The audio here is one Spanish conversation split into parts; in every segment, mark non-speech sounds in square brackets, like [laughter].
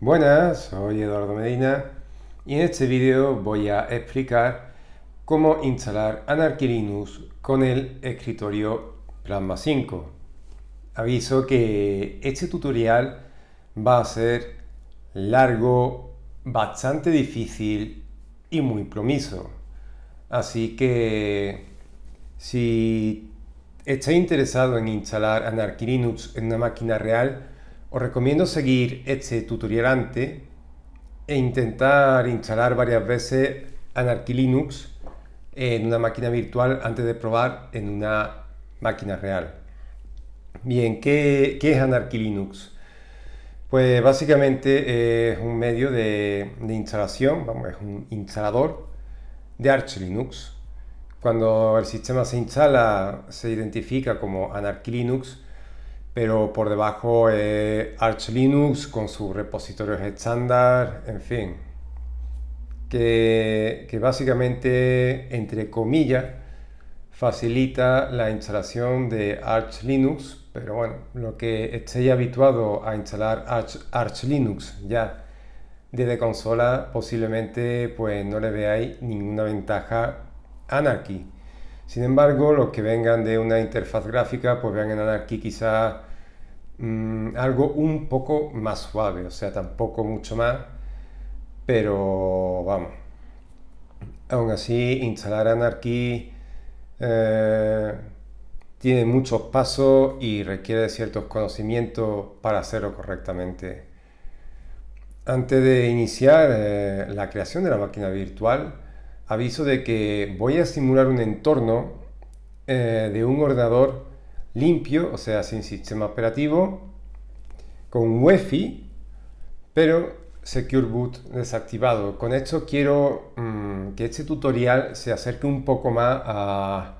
Buenas, soy Eduardo Medina y en este vídeo voy a explicar cómo instalar Anarchy con el escritorio Plasma 5. Aviso que este tutorial va a ser largo, bastante difícil y muy promiso. Así que si estás interesado en instalar Anarchy en una máquina real, os recomiendo seguir este tutorial antes e intentar instalar varias veces Anarchy Linux en una máquina virtual antes de probar en una máquina real. Bien, ¿qué, es Anarchy Linux? Pues básicamente es un medio de, instalación, vamos, es un instalador de Arch Linux. Cuando el sistema se instala, se identifica como Anarchy Linux pero por debajo es eh, Arch Linux con sus repositorios estándar, en fin, que, básicamente, entre comillas, facilita la instalación de Arch Linux, pero bueno, lo que estéis habituado a instalar Arch, Linux ya desde consola, posiblemente pues no le veáis ninguna ventaja a Anarchy. Sin embargo, los que vengan de una interfaz gráfica, pues vean en Anarchy quizás Mm, algo un poco más suave, o sea, tampoco mucho más, pero vamos. Aún así, instalar Anarchy eh, tiene muchos pasos y requiere ciertos conocimientos para hacerlo correctamente. Antes de iniciar eh, la creación de la máquina virtual, aviso de que voy a simular un entorno eh, de un ordenador limpio, o sea, sin sistema operativo, con UEFI, pero Secure Boot desactivado. Con esto quiero mm, que este tutorial se acerque un poco más a,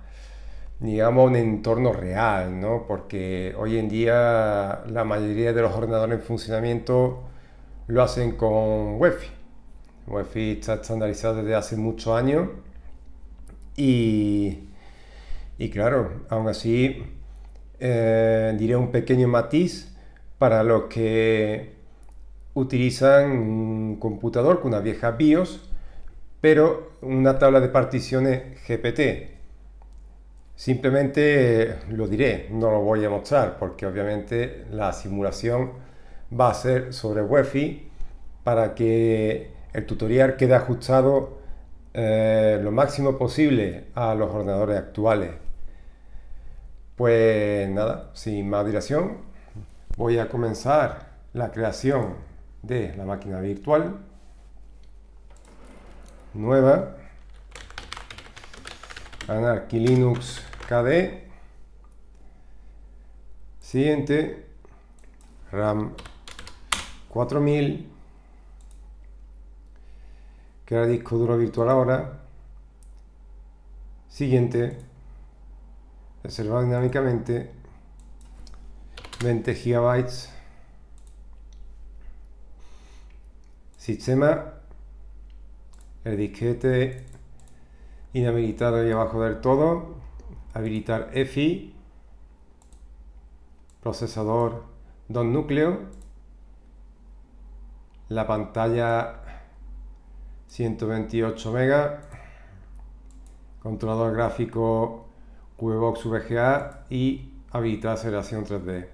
digamos, un entorno real, ¿no? Porque hoy en día la mayoría de los ordenadores en funcionamiento lo hacen con UEFI. UEFI está estandarizado desde hace muchos años y, y claro, aún así eh, diré, un pequeño matiz para los que utilizan un computador con una vieja BIOS, pero una tabla de particiones GPT. Simplemente eh, lo diré, no lo voy a mostrar porque obviamente la simulación va a ser sobre Wi-Fi para que el tutorial quede ajustado eh, lo máximo posible a los ordenadores actuales. Pues nada, sin más dilación, voy a comenzar la creación de la máquina virtual nueva anarchy linux kd siguiente ram 4000 crear disco duro virtual ahora siguiente reservado dinámicamente 20 GB sistema el disquete inhabilitado y abajo del todo habilitar EFI procesador 2 núcleo, la pantalla 128 MB controlador gráfico VBOX VGA y habilitar aceleración 3D.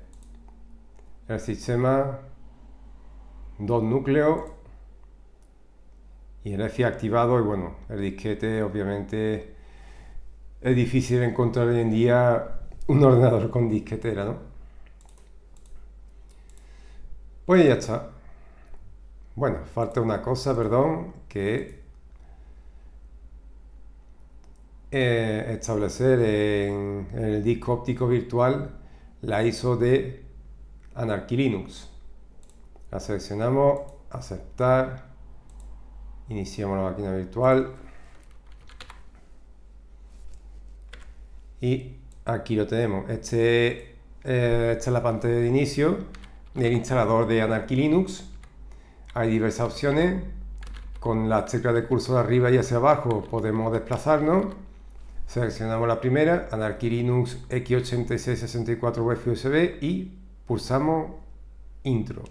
El sistema, dos núcleos y el activado y bueno, el disquete obviamente es difícil encontrar hoy en día un ordenador con disquetera, ¿no? Pues ya está. Bueno, falta una cosa, perdón, que Eh, establecer en, el disco óptico virtual la ISO de Anarchy Linux. La seleccionamos, aceptar, iniciamos la máquina virtual y aquí lo tenemos. Este, eh, esta es la pantalla de inicio del instalador de Anarchy Linux. Hay diversas opciones. Con las teclas de cursor arriba y hacia abajo podemos desplazarnos Seleccionamos la primera, Anarchy Linux x 86 64 f USB y pulsamos Intro.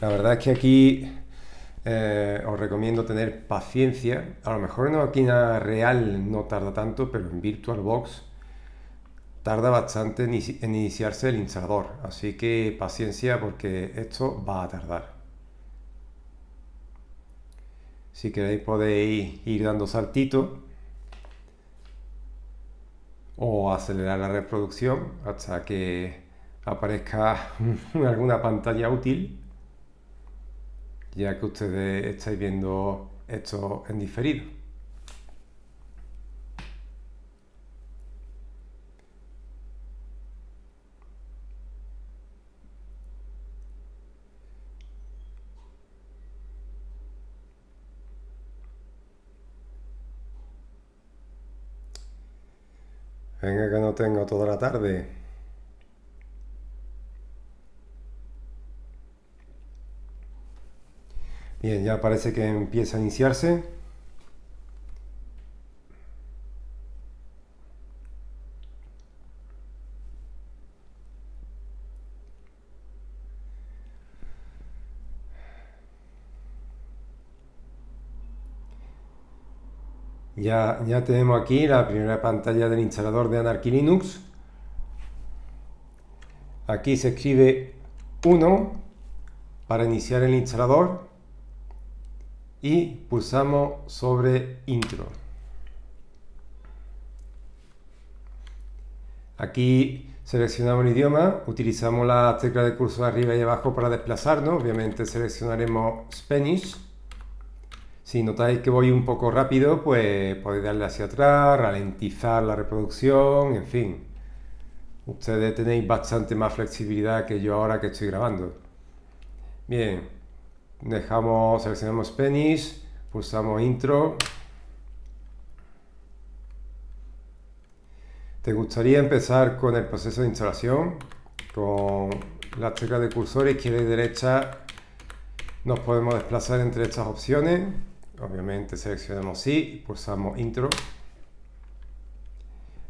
La verdad es que aquí eh, os recomiendo tener paciencia. A lo mejor en una máquina real no tarda tanto, pero en VirtualBox tarda bastante en iniciarse el instalador. Así que paciencia porque esto va a tardar. Si queréis podéis ir dando saltitos o acelerar la reproducción hasta que aparezca [laughs] alguna pantalla útil, ya que ustedes estáis viendo esto en diferido. Venga que no tengo toda la tarde. Bien, ya parece que empieza a iniciarse. Ya, tenemos aquí la primera pantalla del instalador de Anarchy Linux. Aquí se escribe 1 para iniciar el instalador y pulsamos sobre intro. Aquí seleccionamos el idioma, utilizamos la tecla de curso arriba y abajo para desplazarnos, obviamente seleccionaremos Spanish si notáis que voy un poco rápido, pues podéis darle hacia atrás, ralentizar la reproducción, en fin. Ustedes tenéis bastante más flexibilidad que yo ahora que estoy grabando. Bien, dejamos, seleccionamos Spanish, pulsamos Intro. ¿Te gustaría empezar con el proceso de instalación? Con la teclas de cursor izquierda y derecha nos podemos desplazar entre estas opciones. Obviamente seleccionamos sí, pulsamos intro.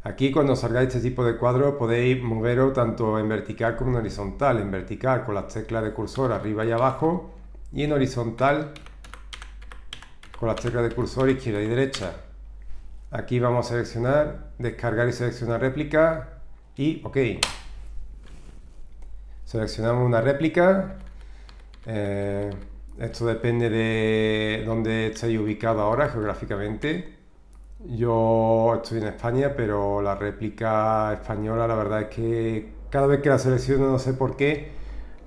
Aquí cuando salga este tipo de cuadro podéis moverlo tanto en vertical como en horizontal. En vertical con las teclas de cursor arriba y abajo y en horizontal con las teclas de cursor izquierda y derecha. Aquí vamos a seleccionar, descargar y seleccionar réplica y OK. Seleccionamos una réplica. Eh, esto depende de dónde estéis ubicado ahora geográficamente. Yo estoy en España, pero la réplica española, la verdad es que cada vez que la selecciono, no sé por qué,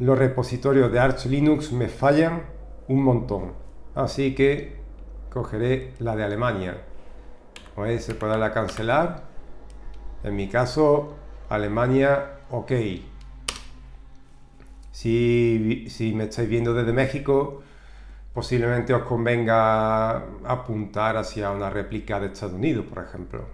los repositorios de Arch Linux me fallan un montón. Así que cogeré la de Alemania. Pues, se puede a cancelar. En mi caso, Alemania, ok. Si, si me estáis viendo desde México, posiblemente os convenga apuntar hacia una réplica de Estados Unidos, por ejemplo.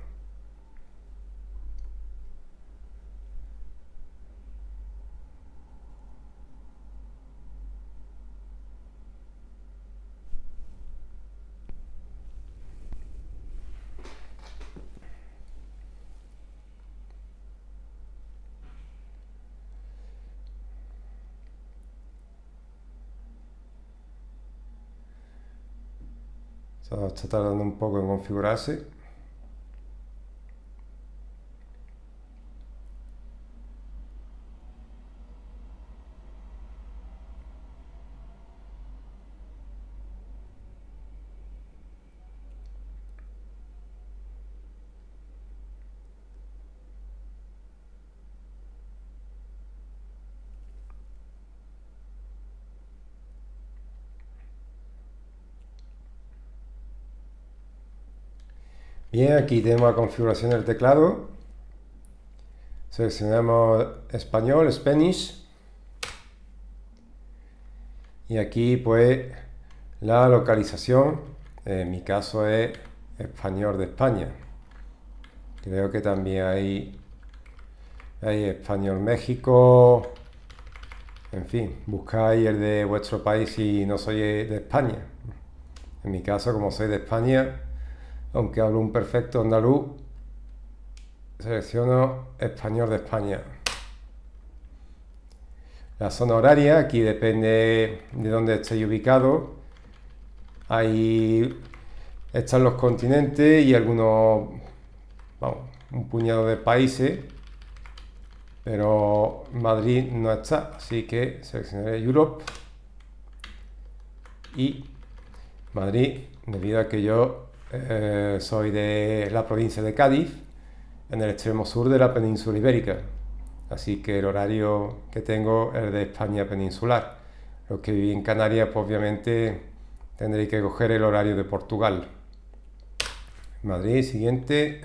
está tardando un poco en configurarse Bien, aquí tenemos la configuración del teclado. Seleccionamos español, Spanish. Y aquí pues la localización, en mi caso es español de España. Creo que también hay, hay español México. En fin, buscáis el de vuestro país si no soy de España. En mi caso, como soy de España, aunque hablo un perfecto andaluz, selecciono español de España. La zona horaria, aquí depende de dónde estéis ubicado. Ahí están los continentes y algunos, vamos, un puñado de países. Pero Madrid no está, así que seleccionaré Europe y Madrid, debido a que yo eh, soy de la provincia de Cádiz, en el extremo sur de la península ibérica. Así que el horario que tengo es de España peninsular. Los que viven en Canarias, pues, obviamente, tendréis que coger el horario de Portugal. Madrid, siguiente.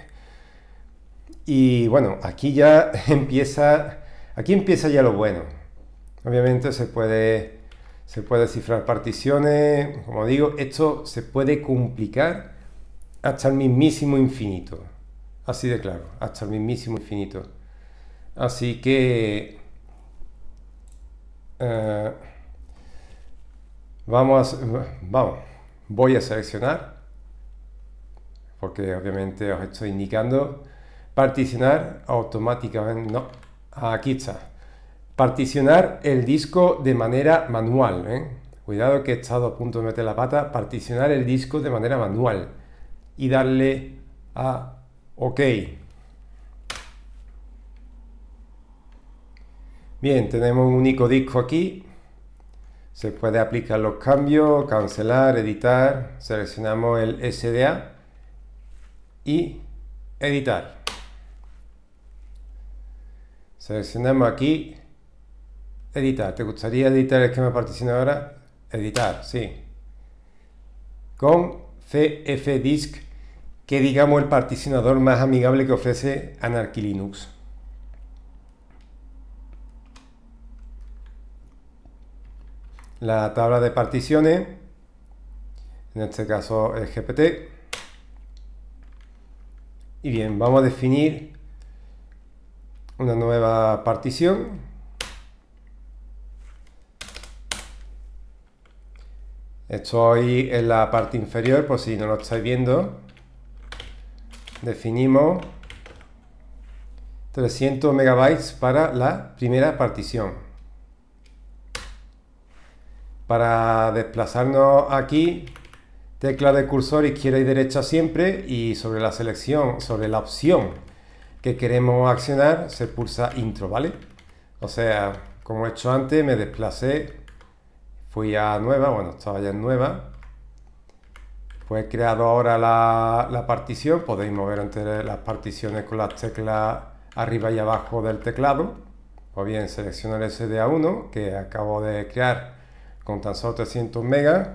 Y bueno, aquí ya [laughs] empieza, aquí empieza ya lo bueno. Obviamente se puede, se puede cifrar particiones, como digo, esto se puede complicar hasta el mismísimo infinito. Así de claro, hasta el mismísimo infinito. Así que... Eh, vamos, vamos, voy a seleccionar, porque obviamente os estoy indicando, particionar automáticamente, no, aquí está, particionar el disco de manera manual, ¿eh? cuidado que he estado a punto de meter la pata, particionar el disco de manera manual y darle a OK. Bien, tenemos un único disco aquí. Se puede aplicar los cambios, cancelar, editar. Seleccionamos el SDA y editar. Seleccionamos aquí editar. ¿Te gustaría editar el esquema particionado ahora? Editar, sí. Con cfdisk que digamos el particionador más amigable que ofrece Anarchy Linux. La tabla de particiones, en este caso el GPT. Y bien, vamos a definir una nueva partición Estoy en la parte inferior, por si no lo estáis viendo. Definimos 300 megabytes para la primera partición. Para desplazarnos aquí, tecla de cursor izquierda y derecha siempre y sobre la selección, sobre la opción que queremos accionar, se pulsa intro, ¿vale? O sea, como he hecho antes, me desplacé fui a nueva, bueno, estaba ya en nueva. fue creado ahora la, partición, podéis mover entre las particiones con las teclas arriba y abajo del teclado. O pues bien selecciono el SDA1 que acabo de crear con tan solo 300 megas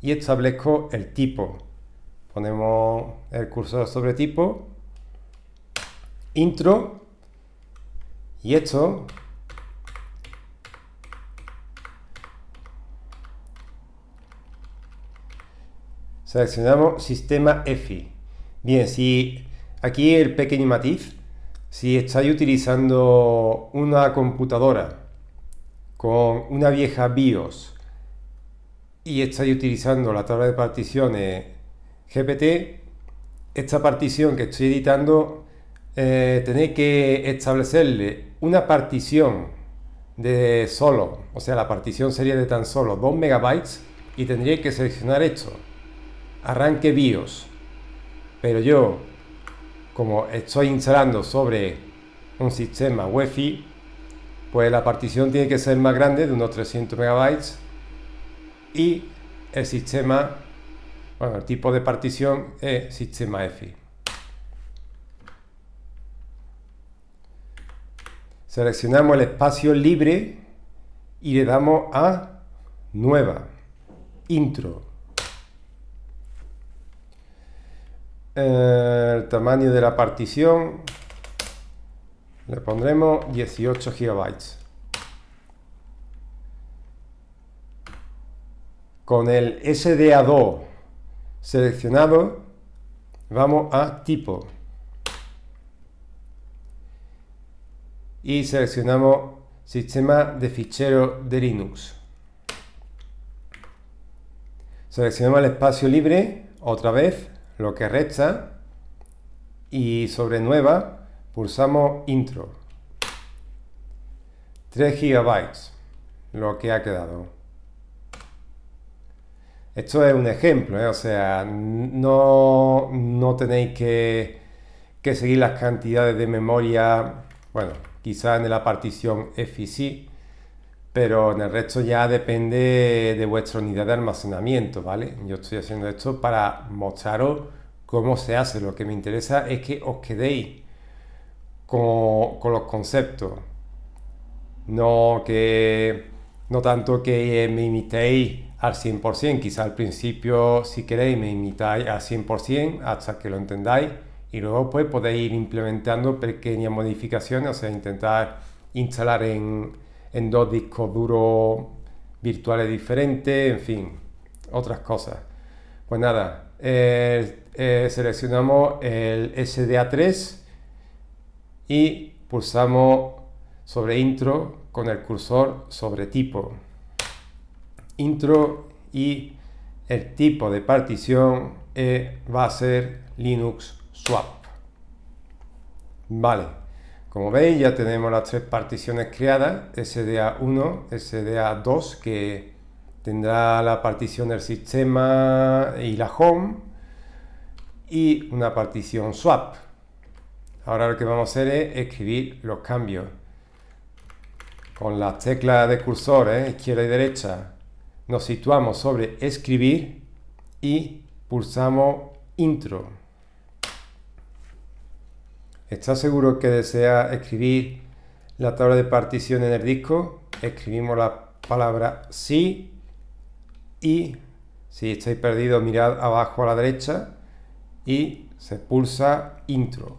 y establezco el tipo. Ponemos el cursor sobre tipo, intro, y esto Seleccionamos sistema EFI. Bien, si aquí el pequeño matiz, si estáis utilizando una computadora con una vieja BIOS y estáis utilizando la tabla de particiones GPT, esta partición que estoy editando eh, tenéis que establecerle una partición de solo, o sea, la partición sería de tan solo 2 MB y tendría que seleccionar esto arranque BIOS. Pero yo, como estoy instalando sobre un sistema wi pues la partición tiene que ser más grande, de unos 300 megabytes, y el sistema, bueno, el tipo de partición es sistema EFI. Seleccionamos el espacio libre y le damos a Nueva, Intro. el tamaño de la partición le pondremos 18 gigabytes Con el SDA2 seleccionado, vamos a tipo. Y seleccionamos sistema de fichero de Linux. Seleccionamos el espacio libre, otra vez, lo que resta y sobre nueva pulsamos intro. 3 gigabytes lo que ha quedado. Esto es un ejemplo, ¿eh? o sea, no, no tenéis que, que seguir las cantidades de memoria, bueno, quizá en la partición fc pero en el resto ya depende de vuestra unidad de almacenamiento, ¿vale? Yo estoy haciendo esto para mostraros cómo se hace. Lo que me interesa es que os quedéis con, los conceptos. No que no tanto que me imitéis al 100%, quizá al principio si queréis me imitáis al 100% hasta que lo entendáis y luego pues podéis ir implementando pequeñas modificaciones, o sea, intentar instalar en en dos discos duros virtuales diferentes, en fin, otras cosas. Pues nada, eh, eh, seleccionamos el SDA3 y pulsamos sobre intro con el cursor sobre tipo. Intro y el tipo de partición eh, va a ser Linux Swap. Vale. Como veis ya tenemos las tres particiones creadas, SDA1, SDA2 que tendrá la partición del sistema y la home y una partición swap. Ahora lo que vamos a hacer es escribir los cambios con las teclas de cursor ¿eh? izquierda y derecha. Nos situamos sobre escribir y pulsamos intro. Está seguro que desea escribir la tabla de partición en el disco? Escribimos la palabra sí y si estáis perdidos mirad abajo a la derecha y se pulsa intro.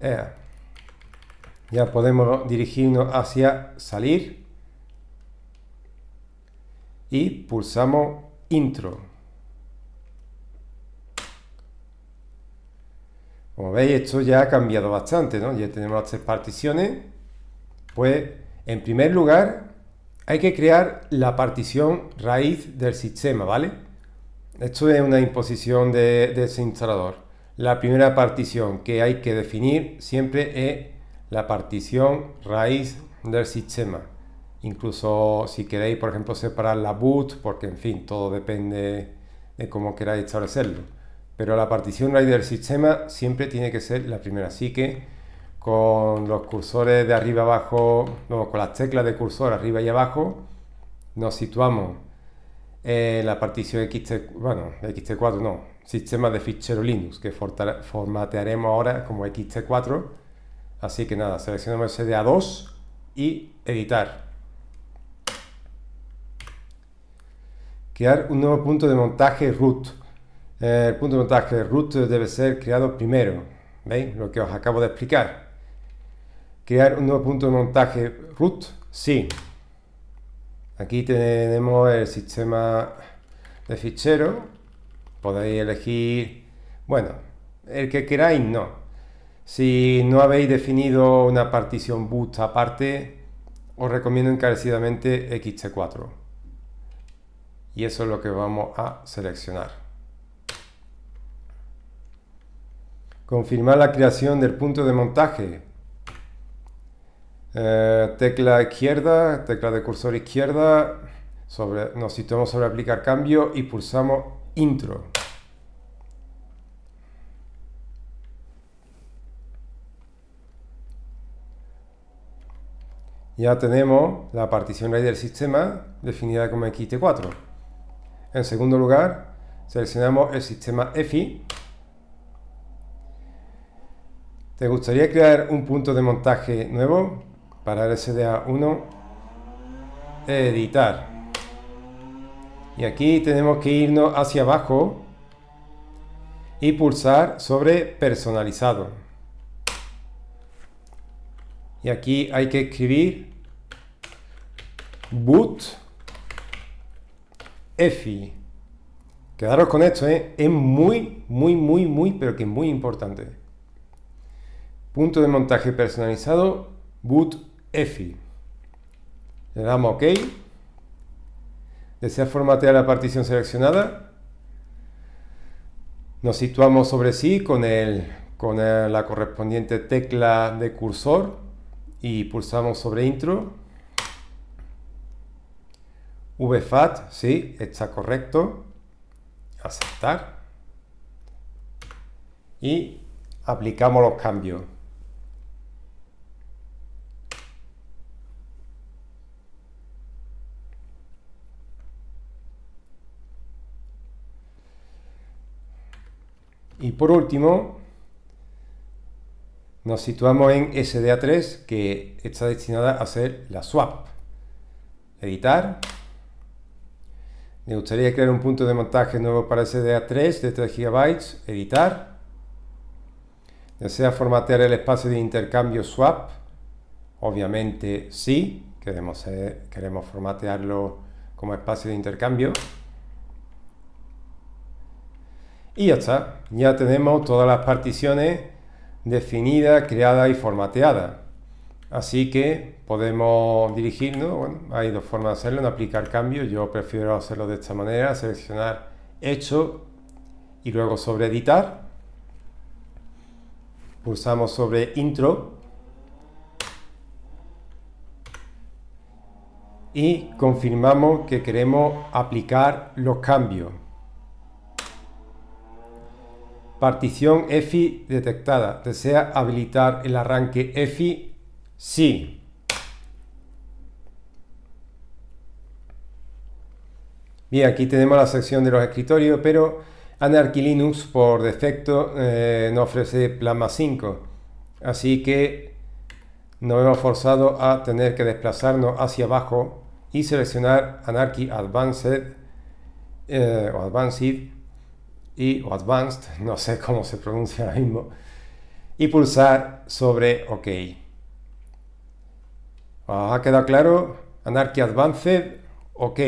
Ya podemos dirigirnos hacia salir y pulsamos intro. Como veis, esto ya ha cambiado bastante, ¿no? Ya tenemos las tres particiones. Pues, en primer lugar, hay que crear la partición raíz del sistema, ¿vale? Esto es una imposición de, de ese instalador. La primera partición que hay que definir siempre es la partición raíz del sistema. Incluso si queréis, por ejemplo, separar la boot, porque en fin, todo depende de cómo queráis establecerlo. Pero la partición RAID del sistema siempre tiene que ser la primera. Así que con los cursores de arriba abajo, no, con las teclas de cursor arriba y abajo, nos situamos en la partición XT, bueno, XT4 no, sistema de fichero Linux, que formatearemos ahora como XT4. Así que nada, seleccionamos sda 2 y editar. Crear un nuevo punto de montaje root. Eh, el punto de montaje root debe ser creado primero. ¿Veis? Lo que os acabo de explicar. Crear un nuevo punto de montaje root, sí. Aquí tenemos el sistema de fichero. Podéis elegir, bueno, el que queráis, no. Si no habéis definido una partición boot aparte, os recomiendo encarecidamente XT4. Y eso es lo que vamos a seleccionar. confirmar la creación del punto de montaje. Eh, tecla izquierda, tecla de cursor izquierda, nos situamos sobre aplicar cambio y pulsamos intro. Ya tenemos la partición del sistema definida como XT4. En segundo lugar, seleccionamos el sistema EFI ¿Te gustaría crear un punto de montaje nuevo para el sda 1? Editar. Y aquí tenemos que irnos hacia abajo y pulsar sobre personalizado. Y aquí hay que escribir boot EFI. Quedaros con esto, ¿eh? es muy, muy, muy, muy, pero que es muy importante. Punto de montaje personalizado, boot EFI. Le damos OK. Desea formatear la partición seleccionada. Nos situamos sobre sí con, con la correspondiente tecla de cursor y pulsamos sobre intro. VFAT, sí, está correcto. Aceptar. Y aplicamos los cambios. Y por último, nos situamos en SDA3, que está destinada a hacer la swap. Editar. Me gustaría crear un punto de montaje nuevo para SDA3 de 3 GB. Editar. ¿Desea formatear el espacio de intercambio swap? Obviamente sí. Queremos, eh, queremos formatearlo como espacio de intercambio. Y ya está, ya tenemos todas las particiones definidas, creadas y formateadas. Así que podemos dirigirnos, hay dos formas de hacerlo, en aplicar cambios, yo prefiero hacerlo de esta manera, seleccionar hecho y luego sobre editar. Pulsamos sobre intro y confirmamos que queremos aplicar los cambios. Partición EFI detectada. ¿Desea habilitar el arranque EFI? Sí. Bien, aquí tenemos la sección de los escritorios, pero Anarchy Linux por defecto eh, no ofrece Plasma 5. Así que nos hemos forzado a tener que desplazarnos hacia abajo y seleccionar Anarchy Advanced eh, o Advanced y, o Advanced, [laughs] no sé cómo se pronuncia ahora mismo, y pulsar sobre OK. ¿Os ah, queda claro? Anarchy Advanced, OK.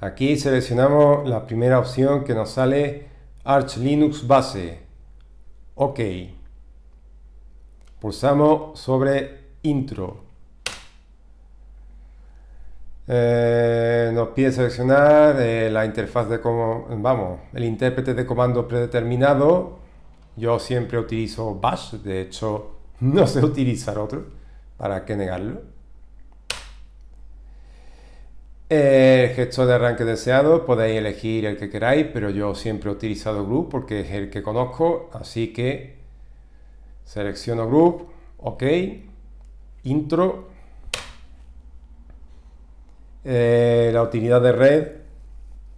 Aquí seleccionamos la primera opción que nos sale Arch Linux Base. OK. Pulsamos sobre Intro. Eh, nos pide seleccionar eh, la interfaz de cómo vamos, el intérprete de comando predeterminado. Yo siempre utilizo bash, de hecho [laughs] no sé utilizar otro, ¿para qué negarlo? El gestor de arranque deseado, podéis elegir el que queráis, pero yo siempre he utilizado Group porque es el que conozco, así que selecciono Group, OK, intro, eh, la utilidad de red,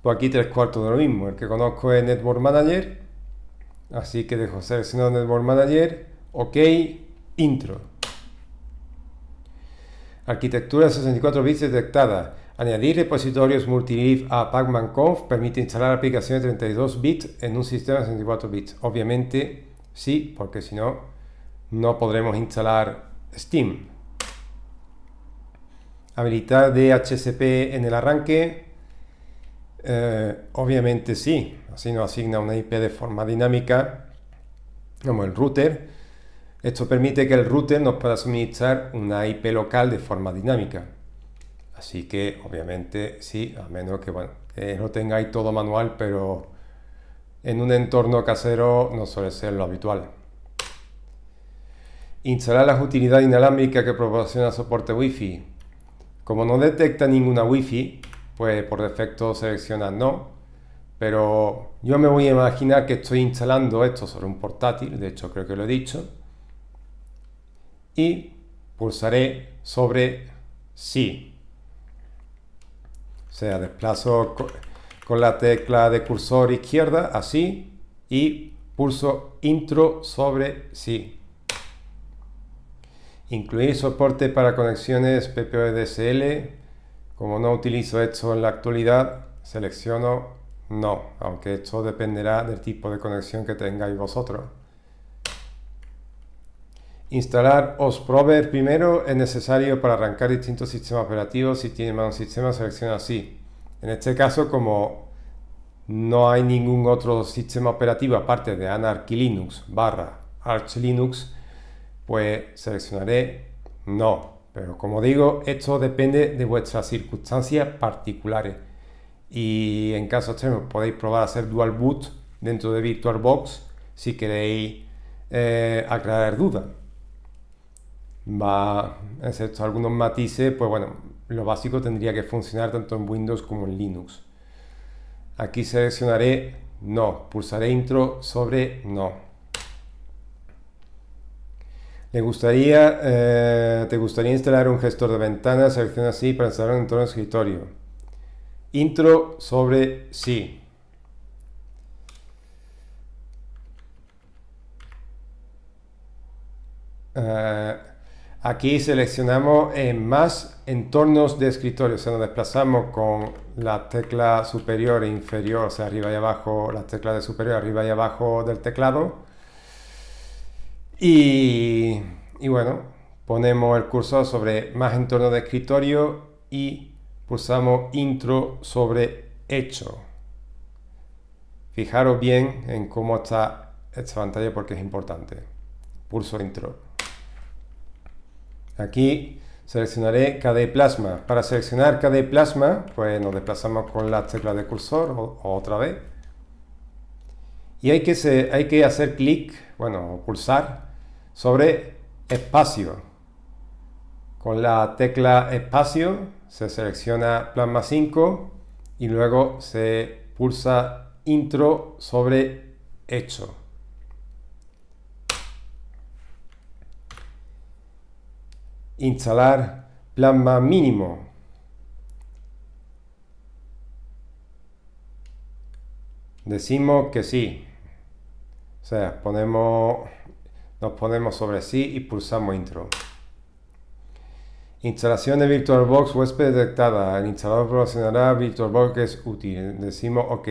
pues aquí tres cuartos de lo mismo. El que conozco es Network Manager, así que dejo seleccionado Network Manager, OK, intro. Arquitectura 64 bits detectada. Añadir repositorios multilib a pacmanconf permite instalar aplicaciones de 32 bits en un sistema de 64 bits. Obviamente sí, porque si no, no podremos instalar Steam habilitar DHCP en el arranque? Eh, obviamente sí, así nos asigna una IP de forma dinámica, como el router. Esto permite que el router nos pueda suministrar una IP local de forma dinámica. Así que obviamente sí, a menos que bueno, no lo tengáis todo manual, pero en un entorno casero no suele ser lo habitual. Instalar las utilidades inalámbricas que proporciona soporte Wi-Fi. Como no detecta ninguna wifi, pues por defecto selecciona no, pero yo me voy a imaginar que estoy instalando esto sobre un portátil, de hecho creo que lo he dicho, y pulsaré sobre sí. O sea, desplazo con la tecla de cursor izquierda, así, y pulso intro sobre sí incluir soporte para conexiones PPDSL. E como no utilizo esto en la actualidad, selecciono no, aunque esto dependerá del tipo de conexión que tengáis vosotros. Instalar OSProver primero es necesario para arrancar distintos sistemas operativos. Si tiene más un sistema, selecciona así En este caso, como no hay ningún otro sistema operativo aparte de Anarchy Linux barra Arch Linux, pues seleccionaré no. Pero como digo, esto depende de vuestras circunstancias particulares. Y en caso extremo podéis probar a hacer dual boot dentro de VirtualBox si queréis eh, aclarar dudas. Va, excepto algunos matices, pues bueno, lo básico tendría que funcionar tanto en Windows como en Linux. Aquí seleccionaré no, pulsaré intro sobre no gustaría, eh, ¿Te gustaría instalar un gestor de ventanas? Selecciona sí para instalar un entorno de escritorio. Intro sobre sí. Eh, aquí seleccionamos en más entornos de escritorio, o sea, nos desplazamos con la tecla superior e inferior, o sea, arriba y abajo, la tecla de superior, arriba y abajo del teclado y, bueno, ponemos el cursor sobre más entorno de escritorio y pulsamos intro sobre hecho. Fijaros bien en cómo está esta pantalla porque es importante. Pulso intro. Aquí seleccionaré KD Plasma. Para seleccionar KD Plasma, pues nos desplazamos con la tecla de cursor otra vez. Y hay que, hay que hacer clic, bueno, pulsar sobre espacio. Con la tecla espacio se selecciona Plasma 5 y luego se pulsa intro sobre hecho. Instalar plasma mínimo. Decimos que sí. O sea, ponemos nos ponemos sobre sí y pulsamos Intro. Instalación de VirtualBox huésped detectada. El instalador proporcionará VirtualBox que es útil. Decimos OK.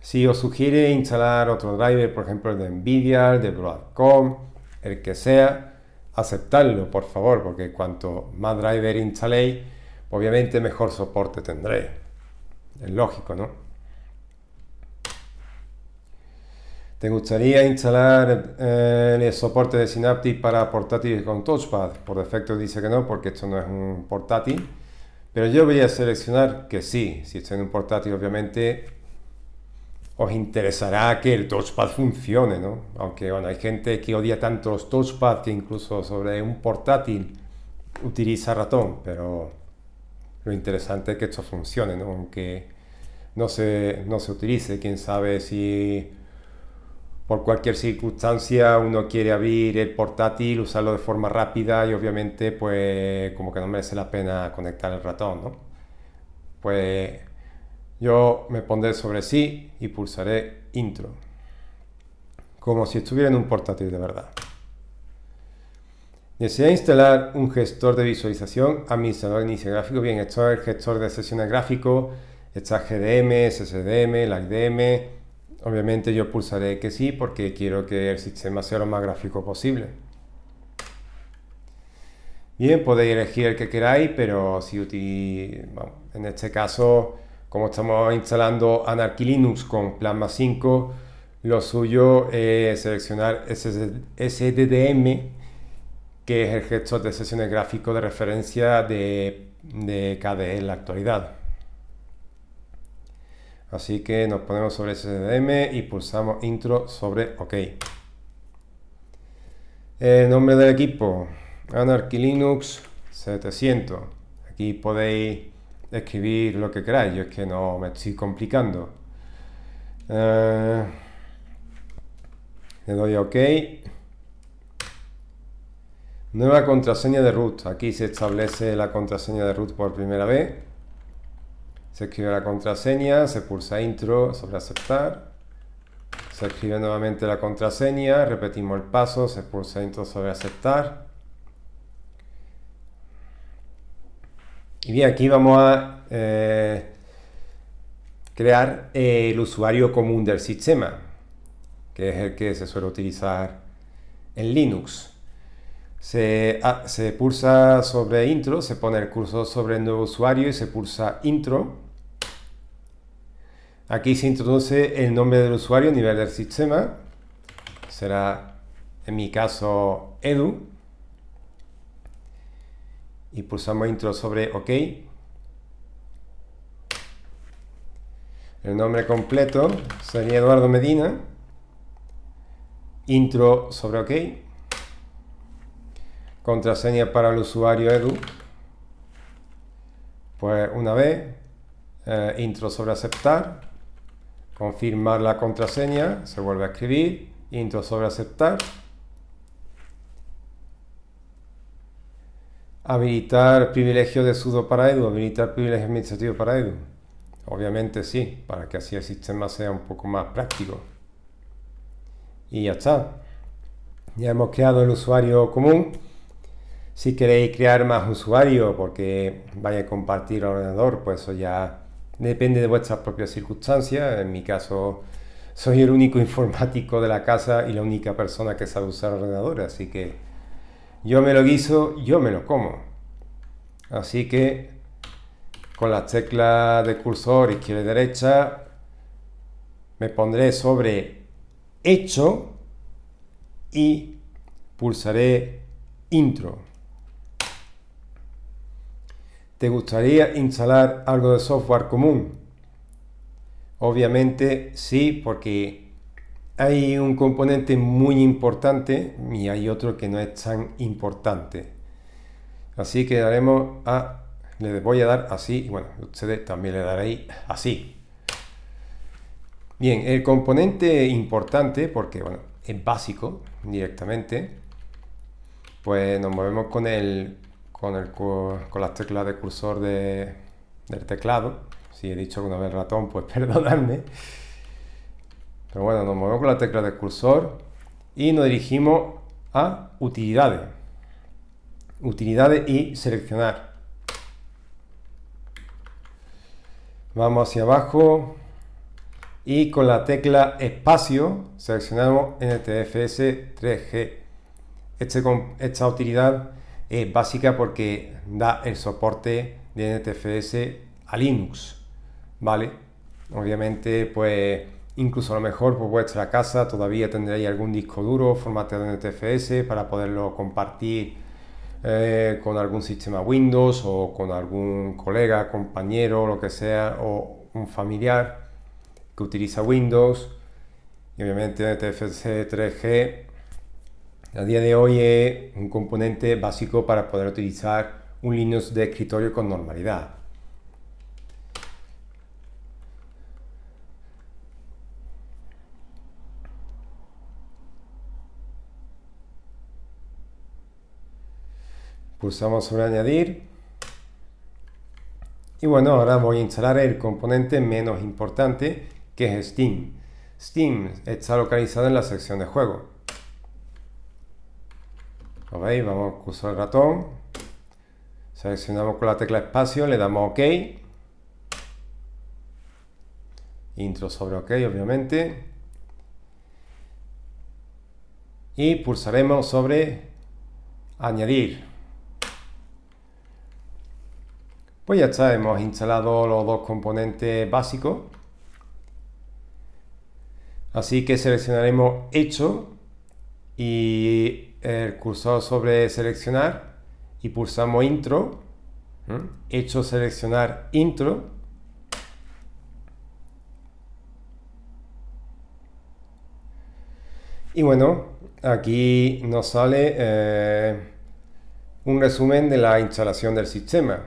Si os sugiere instalar otro driver, por ejemplo el de Nvidia, el de Broadcom, el que sea, aceptarlo por favor, porque cuanto más driver instaléis, obviamente mejor soporte tendré Es lógico, ¿no? ¿Te gustaría instalar eh, el soporte de Synaptic para portátiles con touchpad? Por defecto dice que no, porque esto no es un portátil. Pero yo voy a seleccionar que sí. Si está en un portátil, obviamente os interesará que el touchpad funcione, ¿no? Aunque, bueno, hay gente que odia tanto los touchpads que incluso sobre un portátil utiliza ratón, pero lo interesante es que esto funcione, ¿no? Aunque no se, no se utilice. Quién sabe si por cualquier circunstancia uno quiere abrir el portátil, usarlo de forma rápida y obviamente pues como que no merece la pena conectar el ratón, ¿no? Pues yo me pondré sobre sí y pulsaré intro, como si estuviera en un portátil de verdad. Desea instalar un gestor de visualización, administrador de inicio gráfico. Bien, esto es el gestor de sesiones gráfico, está GDM, SSDM, LACDM, Obviamente yo pulsaré que sí porque quiero que el sistema sea lo más gráfico posible. Bien, podéis elegir el que queráis, pero si en este caso, como estamos instalando Anarchy Linux con Plasma 5, lo suyo es seleccionar SDDM, que es el gestor de sesiones gráficos de referencia de, de KDE en la actualidad. Así que nos ponemos sobre SDM y pulsamos intro sobre OK. El eh, nombre del equipo, Anarchy Linux 700. Aquí podéis escribir lo que queráis, yo es que no me estoy complicando. Eh, le doy a OK. Nueva contraseña de root. Aquí se establece la contraseña de root por primera vez. Se escribe la contraseña, se pulsa intro sobre aceptar. Se escribe nuevamente la contraseña, repetimos el paso, se pulsa intro sobre aceptar. Y bien, aquí vamos a eh, crear el usuario común del sistema, que es el que se suele utilizar en Linux. Se, ah, se, pulsa sobre intro, se pone el cursor sobre el nuevo usuario y se pulsa intro. Aquí se introduce el nombre del usuario, a nivel del sistema. Será, en mi caso, Edu. Y pulsamos intro sobre OK. El nombre completo sería Eduardo Medina. Intro sobre OK. Contraseña para el usuario Edu. Pues una vez. Eh, intro sobre aceptar confirmar la contraseña, se vuelve a escribir, intro sobre aceptar, habilitar privilegio de sudo para Edu, habilitar privilegio administrativo para Edu. Obviamente sí, para que así el sistema sea un poco más práctico. Y ya está. Ya hemos creado el usuario común. Si queréis crear más usuarios porque vaya a compartir el ordenador, pues eso ya Depende de vuestras propias circunstancias. En mi caso, soy el único [laughs] informático de la casa y la única persona que sabe usar ordenador, así que yo me lo guiso, yo me lo como. Así que con las teclas de cursor izquierda y derecha me pondré sobre hecho y pulsaré intro. ¿Te gustaría instalar algo de software común? Obviamente sí, porque hay un componente muy importante y hay otro que no es tan importante. Así que daremos a, le voy a dar así, y bueno, ustedes también le daréis así. Bien, el componente importante, porque bueno, es básico directamente, pues nos movemos con el con, el, con las teclas de cursor del teclado. Si he dicho que ve vez ratón, pues [laughs] perdonadme. Pero bueno, nos movemos con la tecla de cursor y nos dirigimos a utilidades. Utilidades y seleccionar. Vamos hacia abajo y con la tecla espacio seleccionamos NTFS 3G. Este, esta utilidad es eh, básica porque da el soporte de NTFS a Linux, ¿vale? Obviamente, pues incluso a lo mejor por vuestra casa todavía tendréis algún disco duro formateado en NTFS para poderlo compartir eh, con algún sistema Windows o con algún colega, compañero, lo que sea, o un familiar que utiliza Windows. Y obviamente NTFS 3G a día de hoy es un componente básico para poder utilizar un Linux de escritorio con normalidad. Pulsamos sobre añadir. Y bueno, ahora voy a instalar el componente menos importante que es Steam. Steam está localizado en la sección de juego. ¿Veis? Vamos a cruzar el ratón. Seleccionamos con la tecla espacio, le damos OK. Intro sobre OK, obviamente. Y pulsaremos sobre añadir. Pues ya está, hemos instalado los dos componentes básicos. Así que seleccionaremos hecho y el eh, cursor sobre seleccionar y pulsamos intro. Hecho seleccionar intro. Y bueno, aquí nos sale eh, un resumen de la instalación del sistema.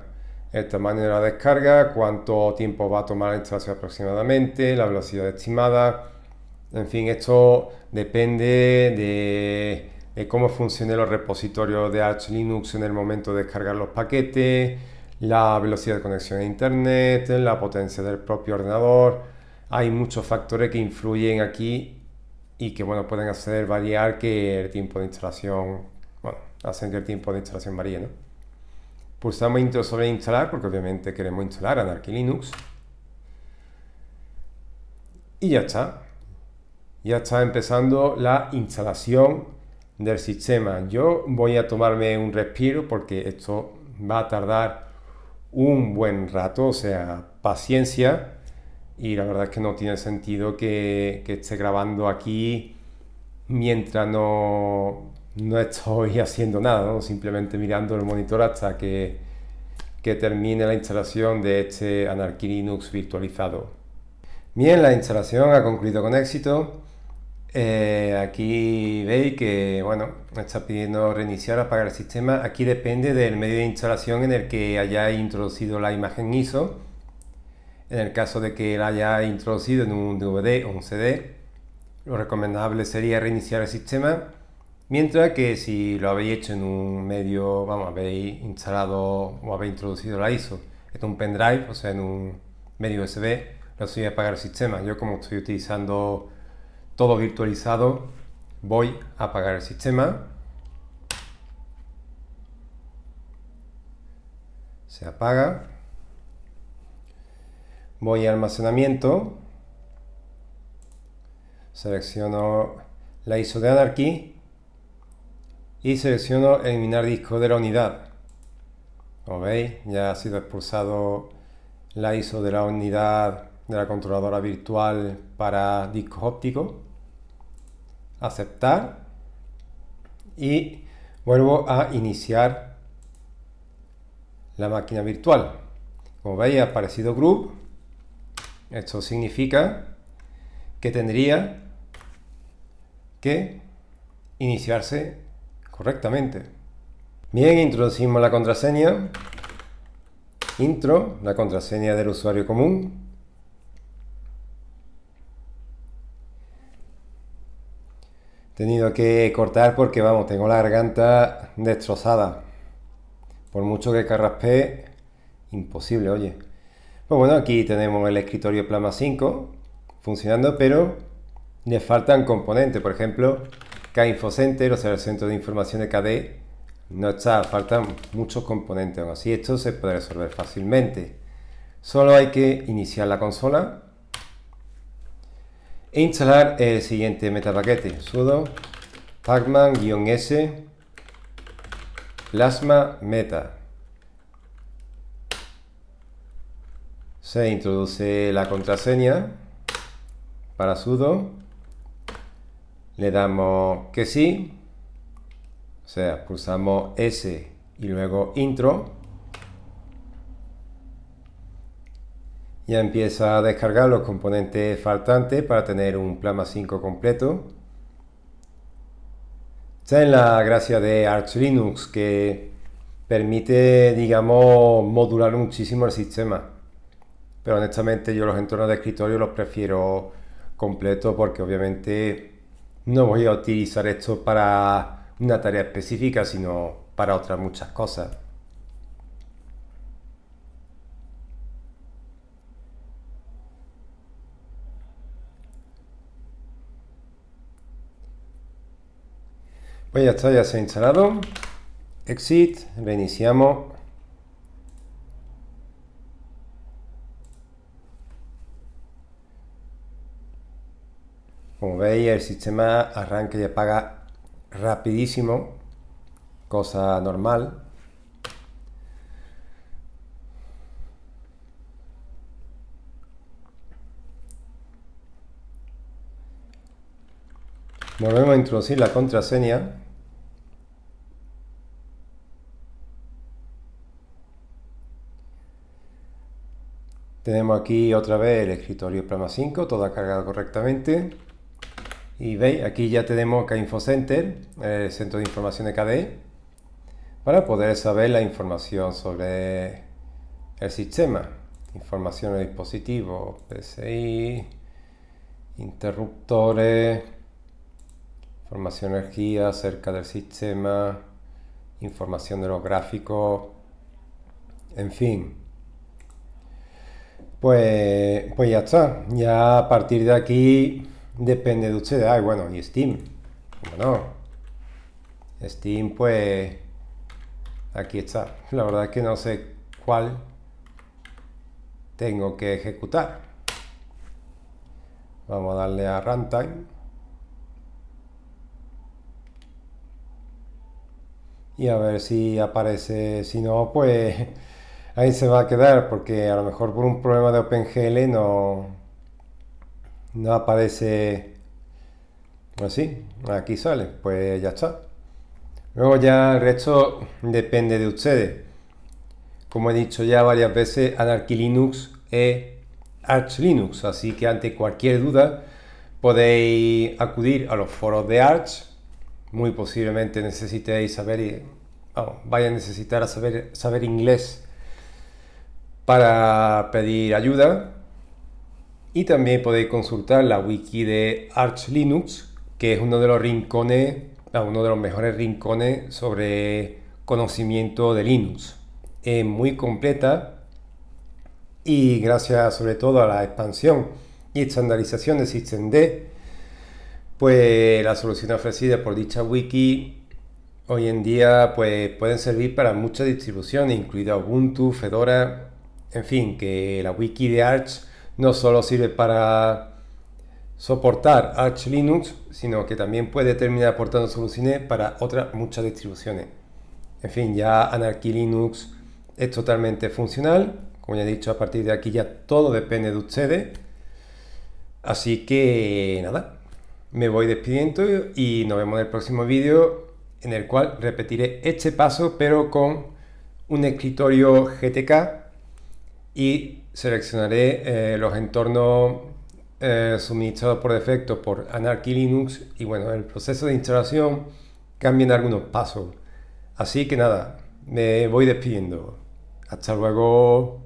El tamaño de la descarga, cuánto tiempo va a tomar la instalación aproximadamente, la velocidad estimada. En fin, esto depende de eh, cómo funcionan los repositorios de Arch Linux en el momento de descargar los paquetes, la velocidad de conexión a Internet, la potencia del propio ordenador. Hay muchos factores que influyen aquí y que bueno, pueden hacer variar que el tiempo de instalación, bueno, hacen que el tiempo de instalación varíe. ¿no? Pulsamos intro sobre instalar porque obviamente queremos instalar Anarchy Linux. Y ya está. Ya está empezando la instalación del sistema. Yo voy a tomarme un respiro porque esto va a tardar un buen rato, o sea, paciencia. Y la verdad es que no tiene sentido que, esté grabando aquí mientras no, no estoy [laughs] haciendo nada, simplemente mirando el monitor hasta que, que termine la instalación de este Anarchy Linux virtualizado. Bien, la instalación ha concluido con éxito. Eh, aquí veis que, bueno, está pidiendo reiniciar, apagar el sistema. Aquí depende del medio de instalación en el que haya introducido la imagen ISO. En el caso de que la haya introducido en un DVD o un CD, lo recomendable sería reiniciar el sistema. Mientras que si lo habéis hecho en un medio, vamos, habéis instalado o habéis introducido la ISO en un pendrive, o sea, en un medio USB, lo suyo a apagar el sistema. Yo como estoy utilizando todo virtualizado. Voy a apagar el sistema. Se apaga. Voy a almacenamiento. Selecciono la ISO de Anarchy y selecciono eliminar disco de la unidad. Como veis, ya ha sido expulsado la ISO de la unidad de la controladora virtual para discos ópticos aceptar y vuelvo a iniciar la máquina virtual. Como veis ha aparecido group. Esto significa que tendría que iniciarse correctamente. Bien, introducimos la contraseña. Intro, la contraseña del usuario común. tenido que cortar porque, vamos, tengo la garganta destrozada. Por mucho que carraspé, imposible, oye. Pues bueno, aquí tenemos el escritorio Plasma 5 funcionando, pero le faltan componentes. Por ejemplo, k Center, o sea, el centro de información de KD, no está, faltan muchos componentes. Aún así, esto se puede resolver fácilmente. Solo hay que iniciar la consola instalar el siguiente meta paquete sudo pacman-s plasma meta se introduce la contraseña para sudo le damos que sí o sea pulsamos s y luego intro Ya empieza a descargar los componentes faltantes para tener un Plasma 5 completo. Está en la gracia de Arch Linux que permite, digamos, modular muchísimo el sistema. Pero honestamente yo los entornos de escritorio los prefiero completo porque obviamente no voy a utilizar esto para una tarea específica, sino para otras muchas cosas. Pues ya está, ya se ha instalado. Exit, reiniciamos. Como veis, el sistema arranca y apaga rapidísimo, cosa normal. Volvemos a introducir la contraseña. Tenemos aquí otra vez el escritorio Prama 5, toda cargado correctamente. Y veis, aquí ya tenemos acá info Center, el centro de información de KDE, para poder saber la información sobre el sistema. Información de dispositivo PCI, interruptores, información de energía acerca del sistema, información de los gráficos, en fin pues, pues ya está. Ya a partir de aquí depende de usted, bueno, y Steam. ¿no? Steam, pues aquí está. La verdad es que no sé cuál tengo que ejecutar. Vamos a darle a runtime. Y a ver si aparece, si no, pues ahí se va a quedar porque a lo mejor por un problema de OpenGL no, no aparece así. Pues aquí sale, pues ya está. Luego ya el resto depende de ustedes. Como he dicho ya varias veces, Anarchy Linux es Arch Linux, así que ante cualquier duda podéis acudir a los foros de Arch. Muy posiblemente necesitéis saber, y vaya a necesitar saber, saber inglés para pedir ayuda y también podéis consultar la wiki de Arch Linux, que es uno de los rincones, ah, uno de los mejores rincones sobre conocimiento de Linux. Es muy completa y gracias sobre todo a la expansión y estandarización de systemd, pues la solución ofrecida por dicha wiki hoy en día pues pueden servir para muchas distribuciones, incluida Ubuntu, Fedora, en fin, que la wiki de Arch no solo sirve para soportar Arch Linux, sino que también puede terminar aportando soluciones para otras muchas distribuciones. En fin, ya Anarchy Linux es totalmente funcional. Como ya he dicho, a partir de aquí ya todo depende de ustedes. Así que nada, me voy despidiendo y nos vemos en el próximo vídeo en el cual repetiré este paso pero con un escritorio GTK y seleccionaré eh, los entornos eh, suministrados por defecto por Anarchy Linux y bueno, el proceso de instalación cambia en algunos pasos. Así que nada, me voy despidiendo. Hasta luego.